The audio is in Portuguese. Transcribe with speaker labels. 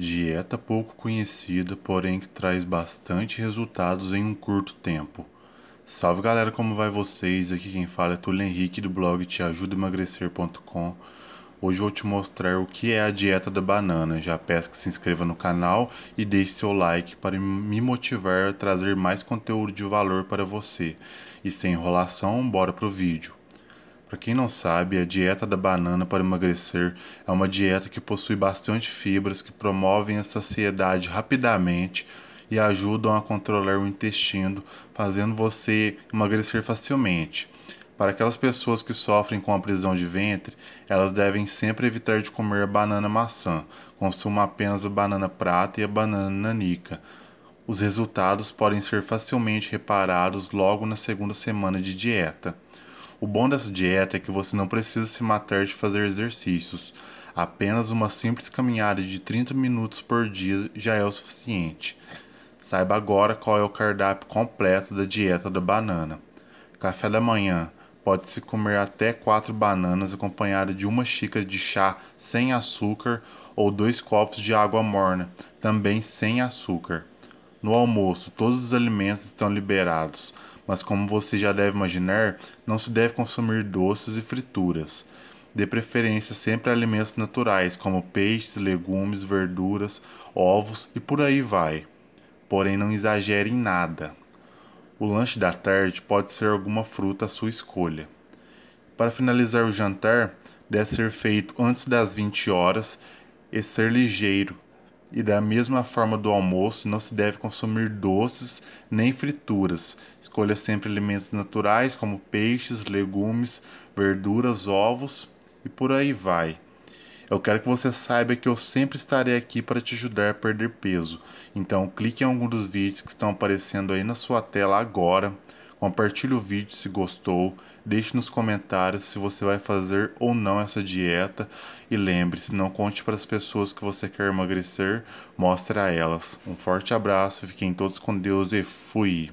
Speaker 1: dieta pouco conhecida, porém que traz bastante resultados em um curto tempo. Salve galera, como vai vocês? Aqui quem fala é Túlio Henrique do blog teajudaemagrecer.com. Hoje vou te mostrar o que é a dieta da banana. Já peço que se inscreva no canal e deixe seu like para me motivar a trazer mais conteúdo de valor para você. E sem enrolação, bora pro vídeo. Para quem não sabe, a dieta da banana para emagrecer é uma dieta que possui bastante fibras que promovem a saciedade rapidamente e ajudam a controlar o intestino, fazendo você emagrecer facilmente. Para aquelas pessoas que sofrem com a prisão de ventre, elas devem sempre evitar de comer banana maçã. Consuma apenas a banana prata e a banana nanica. Os resultados podem ser facilmente reparados logo na segunda semana de dieta. O bom dessa dieta é que você não precisa se matar de fazer exercícios. Apenas uma simples caminhada de 30 minutos por dia já é o suficiente. Saiba agora qual é o cardápio completo da dieta da banana. Café da manhã. Pode-se comer até 4 bananas acompanhada de uma xícara de chá sem açúcar ou dois copos de água morna, também sem açúcar. No almoço, todos os alimentos estão liberados, mas como você já deve imaginar, não se deve consumir doces e frituras. De preferência, sempre alimentos naturais, como peixes, legumes, verduras, ovos e por aí vai. Porém, não exagere em nada. O lanche da tarde pode ser alguma fruta à sua escolha. Para finalizar o jantar, deve ser feito antes das 20 horas e ser ligeiro, e da mesma forma do almoço, não se deve consumir doces nem frituras. Escolha sempre alimentos naturais, como peixes, legumes, verduras, ovos e por aí vai. Eu quero que você saiba que eu sempre estarei aqui para te ajudar a perder peso. Então clique em algum dos vídeos que estão aparecendo aí na sua tela agora. Compartilhe o vídeo se gostou, deixe nos comentários se você vai fazer ou não essa dieta e lembre-se, não conte para as pessoas que você quer emagrecer, mostre a elas. Um forte abraço, fiquem todos com Deus e fui.